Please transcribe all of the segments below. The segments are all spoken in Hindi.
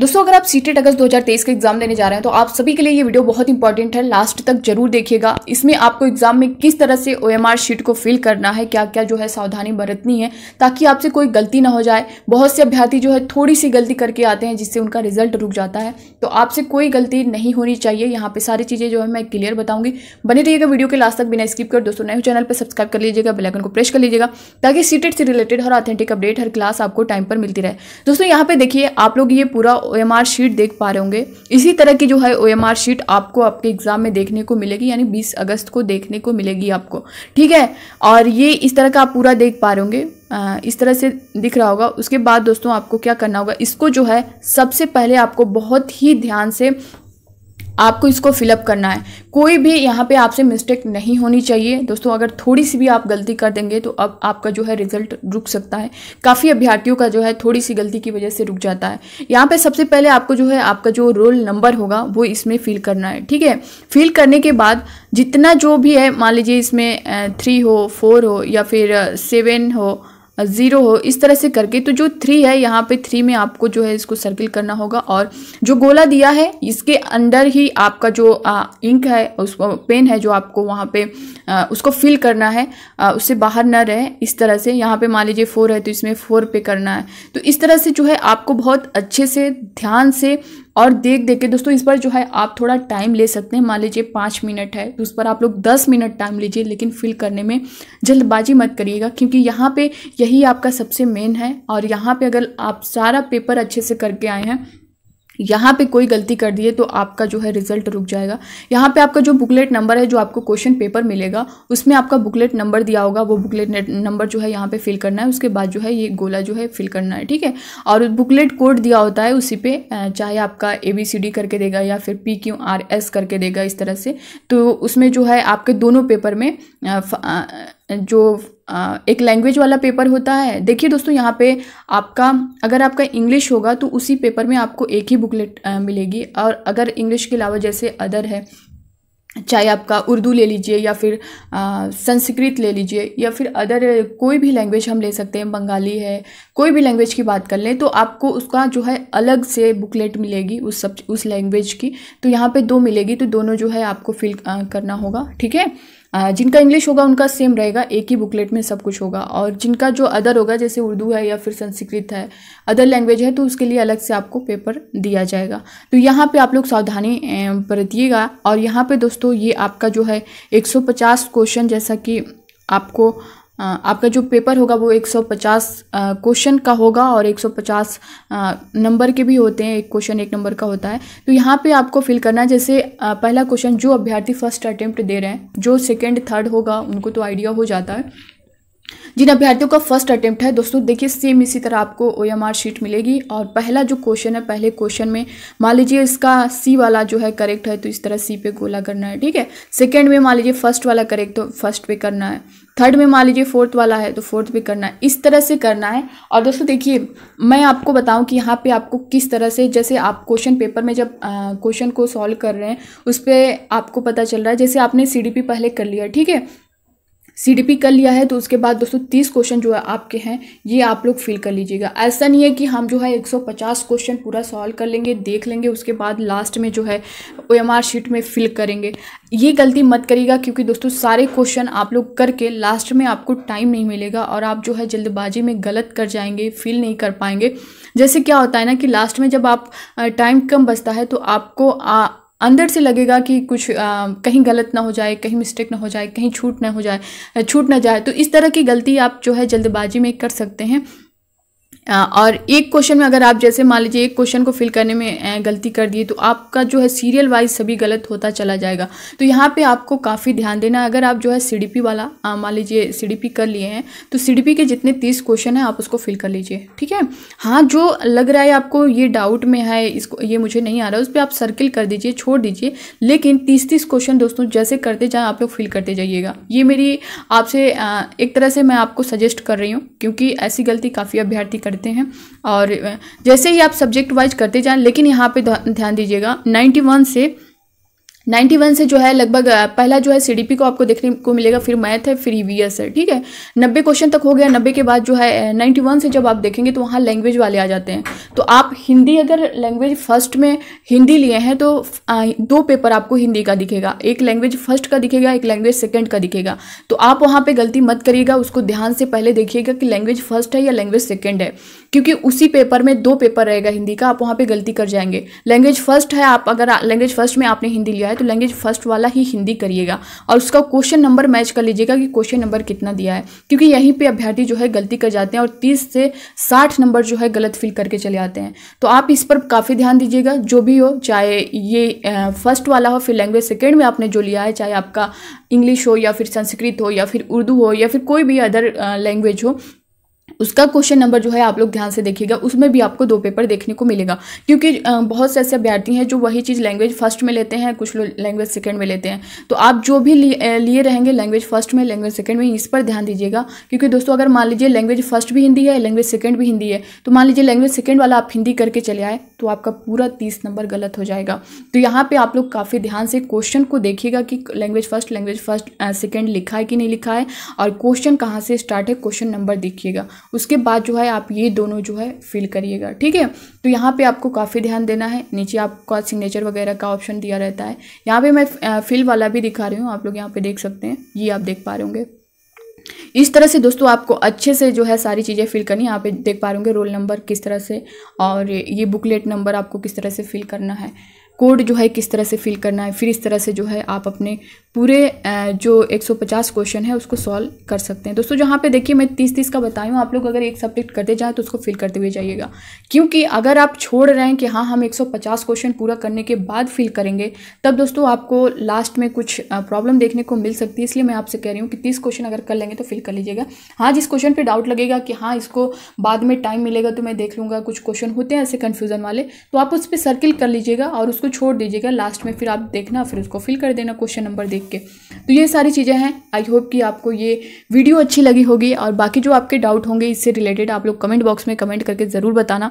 दोस्तों अगर आप सीटेट अगस्त 2023 का एग्जाम देने जा रहे हैं तो आप सभी के लिए ये वीडियो बहुत इंपॉर्टेंट है लास्ट तक जरूर देखिएगा इसमें आपको एग्जाम में किस तरह से ओएमआर शीट को फिल करना है क्या क्या जो है सावधानी बरतनी है ताकि आपसे कोई गलती ना हो जाए बहुत से अभ्यर्थी जो है थोड़ी सी गलती करके आते हैं जिससे उनका रिजल्ट रुक जाता है तो आपसे कोई गलती नहीं होनी चाहिए यहाँ पर सारी चीज़ें जो है मैं क्लियर बताऊंगी बने रहिएगा वीडियो के लास्ट तक बिना स्किप कर दोस्तों नए चैनल पर सब्सक्राइब कर लीजिएगा बेलाइकन को प्रेस कर लीजिएगा ताकि सीटेट e से रिलेटेड हर ऑथेंटिक अपडेट हर क्लास आपको टाइम पर मिलती रहे दोस्तों यहाँ पर देखिए आप लोग ये पूरा ओ शीट देख पा रहे होंगे इसी तरह की जो है ओ शीट आपको आपके एग्ज़ाम में देखने को मिलेगी यानी बीस अगस्त को देखने को मिलेगी आपको ठीक है और ये इस तरह का आप पूरा देख पा रहे होंगे इस तरह से दिख रहा होगा उसके बाद दोस्तों आपको क्या करना होगा इसको जो है सबसे पहले आपको बहुत ही ध्यान से आपको इसको फिलअप करना है कोई भी यहाँ पे आपसे मिस्टेक नहीं होनी चाहिए दोस्तों अगर थोड़ी सी भी आप गलती कर देंगे तो अब आपका जो है रिजल्ट रुक सकता है काफ़ी अभ्यर्थियों का जो है थोड़ी सी गलती की वजह से रुक जाता है यहाँ पे सबसे पहले आपको जो है आपका जो रोल नंबर होगा वो इसमें फिल करना है ठीक है फिल करने के बाद जितना जो भी है मान लीजिए इसमें थ्री हो फोर हो या फिर सेवन हो ज़ीरो हो इस तरह से करके तो जो थ्री है यहाँ पे थ्री में आपको जो है इसको सर्किल करना होगा और जो गोला दिया है इसके अंदर ही आपका जो आ, इंक है उसको पेन है जो आपको वहाँ पे आ, उसको फिल करना है आ, उससे बाहर ना रहे इस तरह से यहाँ पे मान लीजिए फोर है तो इसमें फोर पे करना है तो इस तरह से जो है आपको बहुत अच्छे से ध्यान से और देख देख के दोस्तों इस पर जो है आप थोड़ा टाइम ले सकते हैं मान लीजिए पाँच मिनट है तो उस पर आप लोग दस मिनट टाइम लीजिए लेकिन फिल करने में जल्दबाजी मत करिएगा क्योंकि यहाँ पे यही आपका सबसे मेन है और यहाँ पे अगर आप सारा पेपर अच्छे से करके आए हैं यहाँ पे कोई गलती कर दिए तो आपका जो है रिजल्ट रुक जाएगा यहाँ पे आपका जो बुकलेट नंबर है जो आपको क्वेश्चन पेपर मिलेगा उसमें आपका बुकलेट नंबर दिया होगा वो बुकलेट नंबर जो है यहाँ पे फिल करना है उसके बाद जो है ये गोला जो है फिल करना है ठीक है और बुकलेट कोड दिया होता है उसी पर चाहे आपका ए बी सी डी करके देगा या फिर पी क्यू आर एस करके देगा इस तरह से तो उसमें जो है आपके दोनों पेपर में जो एक लैंग्वेज वाला पेपर होता है देखिए दोस्तों यहाँ पे आपका अगर आपका इंग्लिश होगा तो उसी पेपर में आपको एक ही बुकलेट मिलेगी और अगर इंग्लिश के अलावा जैसे अदर है चाहे आपका उर्दू ले लीजिए या फिर संस्कृत ले लीजिए या फिर अदर कोई भी लैंग्वेज हम ले सकते हैं बंगाली है कोई भी लैंग्वेज की बात कर लें तो आपको उसका जो है अलग से बुकलेट मिलेगी उस सब उस लैंग्वेज की तो यहाँ पे दो मिलेगी तो दोनों जो है आपको फिल करना होगा ठीक है जिनका इंग्लिश होगा उनका सेम रहेगा एक ही बुकलेट में सब कुछ होगा और जिनका जो अदर होगा जैसे उर्दू है या फिर संस्कृत है अदर लैंग्वेज है तो उसके लिए अलग से आपको पेपर दिया जाएगा तो यहाँ पे आप लोग सावधानी बरतिएगा और यहाँ पे दोस्तों ये आपका जो है 150 क्वेश्चन जैसा कि आपको आपका जो पेपर होगा वो 150 क्वेश्चन का होगा और 150 नंबर के भी होते हैं एक क्वेश्चन एक नंबर का होता है तो यहाँ पे आपको फिल करना है जैसे पहला क्वेश्चन जो अभ्यर्थी फर्स्ट अटेम्प्ट दे रहे हैं जो सेकंड थर्ड होगा उनको तो आइडिया हो जाता है जिन अभ्यर्थियों का फर्स्ट अटेम्प्ट है दोस्तों देखिए सेम इसी तरह आपको ओ शीट मिलेगी और पहला जो क्वेश्चन है पहले क्वेश्चन में मान लीजिए इसका सी वाला जो है करेक्ट है तो इस तरह सी पे गोला करना है ठीक है सेकेंड में मान लीजिए फर्स्ट वाला करेक्ट तो फर्स्ट पे करना है थर्ड में मान लीजिए फोर्थ वाला है तो फोर्थ पे करना है इस तरह से करना है और दोस्तों देखिए मैं आपको बताऊं कि यहाँ पे आपको किस तरह से जैसे आप क्वेश्चन पेपर में जब क्वेश्चन को सॉल्व कर रहे हैं उस पर आपको पता चल रहा है जैसे आपने सी पहले कर लिया ठीक है सी कर लिया है तो उसके बाद दोस्तों तीस क्वेश्चन जो है आपके हैं ये आप लोग फिल कर लीजिएगा ऐसा नहीं है कि हम जो है 150 क्वेश्चन पूरा सॉल्व कर लेंगे देख लेंगे उसके बाद लास्ट में जो है ओ शीट में फिल करेंगे ये गलती मत करिएगा क्योंकि दोस्तों सारे क्वेश्चन आप लोग करके लास्ट में आपको टाइम नहीं मिलेगा और आप जो है जल्दबाजी में गलत कर जाएंगे फिल नहीं कर पाएंगे जैसे क्या होता है ना कि लास्ट में जब आप टाइम कम बचता है तो आपको आ, अंदर से लगेगा कि कुछ आ, कहीं गलत ना हो जाए कहीं मिस्टेक ना हो जाए कहीं छूट ना हो जाए छूट ना जाए तो इस तरह की गलती आप जो है जल्दबाजी में कर सकते हैं और एक क्वेश्चन में अगर आप जैसे मान लीजिए एक क्वेश्चन को फिल करने में गलती कर दिए तो आपका जो है सीरियल वाइज सभी गलत होता चला जाएगा तो यहाँ पे आपको काफ़ी ध्यान देना है अगर आप जो है सी वाला मान लीजिए सी कर लिए हैं तो सी के जितने तीस क्वेश्चन हैं आप उसको फिल कर लीजिए ठीक है हाँ जो लग रहा है आपको ये डाउट में है इसको ये मुझे नहीं आ रहा उस पर आप सर्किल कर दीजिए छोड़ दीजिए लेकिन तीस तीस क्वेश्चन दोस्तों जैसे करते जाए आप लोग फिल करते जाइएगा ये मेरी आपसे एक तरह से मैं आपको सजेस्ट कर रही हूँ क्योंकि ऐसी गलती काफ़ी अभ्यर्थी कर करते हैं और जैसे ही आप सब्जेक्ट वाइज करते जाएँ लेकिन यहाँ पे ध्यान दीजिएगा 91 से नाइन्टी वन से जो है लगभग पहला जो है सी डी पी को आपको देखने को मिलेगा फिर मैथ है फिर वी e एस है ठीक है नब्बे क्वेश्चन तक हो गया नब्बे के बाद जो है नाइन्टी वन से जब आप देखेंगे तो वहाँ लैंग्वेज वाले आ जाते हैं तो आप हिंदी अगर लैंग्वेज फर्स्ट में हिंदी लिए हैं तो दो पेपर आपको हिंदी का दिखेगा एक लैंग्वेज फर्स्ट का दिखेगा एक लैंग्वेज सेकेंड का दिखेगा तो आप वहाँ पर गलती मत करिएगा उसको ध्यान से पहले देखिएगा कि लैंग्वेज फर्स्ट है या लैंग्वेज सेकेंड है क्योंकि उसी पेपर में दो पेपर रहेगा हिंदी का आप वहाँ पे गलती कर जाएंगे लैंग्वेज फर्स्ट है आप अगर लैंग्वेज फर्स्ट में आपने हिंदी लिया है तो लैंग्वेज फर्स्ट वाला ही हिंदी करिएगा और उसका क्वेश्चन नंबर मैच कर लीजिएगा कि क्वेश्चन नंबर कितना दिया है क्योंकि यहीं पर अभ्यर्थी जो है गलती कर जाते हैं और तीस से साठ नंबर जो है गलत फिल करके चले आते हैं तो आप इस पर काफ़ी ध्यान दीजिएगा जो भी हो चाहे ये फर्स्ट वाला हो फिर लैंग्वेज सेकेंड में आपने जो लिया है चाहे आपका इंग्लिश हो या फिर संस्कृत हो या फिर उर्दू हो या फिर कोई भी अदर लैंग्वेज हो उसका क्वेश्चन नंबर जो है आप लोग ध्यान से देखिएगा उसमें भी आपको दो पेपर देखने को मिलेगा क्योंकि बहुत से ऐसे अभ्यर्थी हैं जो वही चीज़ लैंग्वेज फर्स्ट में लेते हैं कुछ लोग लैंग्वेज सेकंड में लेते हैं तो आप जो भी लिए रहेंगे लैंग्वेज फर्स्ट में लैंग्वेज सेकंड में इस पर ध्यान दीजिएगा क्योंकि दोस्तों अगर मान लीजिए लैंग्वेज फर्स्ट भी हिंदी है लैंग्वेज सेकेंड भी हिंदी है तो मान लीजिए लैंग्वेज सेकेंड वाला आप हिंदी करके चले आए तो आपका पूरा तीस नंबर गलत हो जाएगा तो यहाँ पे आप लोग काफ़ी ध्यान से क्वेश्चन को देखिएगा कि language first language first second लिखा है कि नहीं लिखा है और क्वेश्चन कहाँ से स्टार्ट है क्वेश्चन नंबर देखिएगा उसके बाद जो है आप ये दोनों जो है फिल करिएगा ठीक है तो यहाँ पर आपको काफ़ी ध्यान देना है नीचे आपका सिग्नेचर वगैरह का ऑप्शन दिया रहता है यहाँ पर मैं फिल वाला भी दिखा रही हूँ आप लोग यहाँ पर देख सकते हैं ये आप देख पा रहे होंगे इस तरह से दोस्तों आपको अच्छे से जो है सारी चीज़ें फिल करनी है यहाँ पे देख पा रहे होंगे रोल नंबर किस तरह से और ये बुकलेट नंबर आपको किस तरह से फिल करना है कोड जो है किस तरह से फिल करना है फिर इस तरह से जो है आप अपने पूरे जो 150 क्वेश्चन है उसको सॉल्व कर सकते हैं दोस्तों जहाँ पे देखिए मैं 30 30 का बताई आप लोग अगर एक सब्जेक्ट करते जाएँ तो उसको फिल करते हुए जाइएगा क्योंकि अगर आप छोड़ रहे हैं कि हाँ हम 150 क्वेश्चन पूरा करने के बाद फिल करेंगे तब दोस्तों आपको लास्ट में कुछ प्रॉब्लम देखने को मिल सकती है इसलिए मैं आपसे कह रही हूँ कि तीस क्वेश्चन अगर कर लेंगे तो फिल कर लीजिएगा हाँ जिस क्वेश्चन पर डाउट लगेगा कि हाँ इसको बाद में टाइम मिलेगा तो मैं देख लूँगा कुछ क्वेश्चन होते हैं ऐसे कन्फ्यूज़न वाले तो आप उस पर सर्किल कर लीजिएगा और उसको छोड़ दीजिएगा लास्ट में फिर आप देखना फिर उसको फिल कर देना क्वेश्चन नंबर देख के तो ये सारी चीज़ें हैं आई होप कि आपको ये वीडियो अच्छी लगी होगी और बाकी जो आपके डाउट होंगे इससे रिलेटेड आप लोग कमेंट बॉक्स में कमेंट करके ज़रूर बताना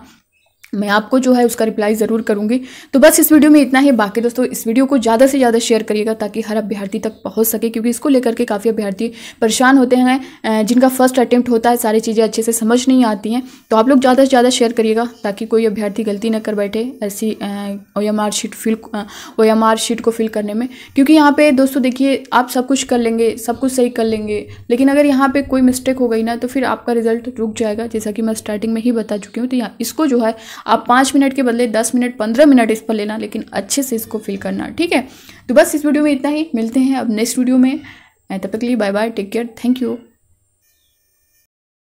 मैं आपको जो है उसका रिप्लाई ज़रूर करूँगी तो बस इस वीडियो में इतना ही बाकी दोस्तों इस वीडियो को ज़्यादा से ज़्यादा शेयर करिएगा ताकि हर अभ्यर्थी तक पहुँच सके क्योंकि इसको लेकर के काफ़ी अभ्यर्थी परेशान होते हैं जिनका फर्स्ट अटैम्प्ट होता है सारी चीज़ें अच्छे से समझ नहीं आती हैं तो आप लोग ज़्यादा से ज़्यादा शेयर करिएगा ताकि कोई अभ्यर्थी गलती न कर बैठे ऐसी O M R sheet fill O M R sheet को फिल करने में क्योंकि यहाँ पर दोस्तों देखिए आप सब कुछ कर लेंगे सब कुछ सही कर लेंगे लेकिन अगर यहाँ पर कोई मिस्टेक हो गई ना तो फिर आपका रिजल्ट रुक जाएगा जैसा कि मैं स्टार्टिंग में ही बता चुकी हूँ तो यहाँ इसको जो है आप पाँच मिनट के बदले दस मिनट पंद्रह मिनट इस पर लेना लेकिन अच्छे से इसको फिल करना ठीक है तो बस इस वीडियो में इतना ही मिलते हैं अब नेक्स्ट वीडियो में तब तक के लिए bye bye take care thank you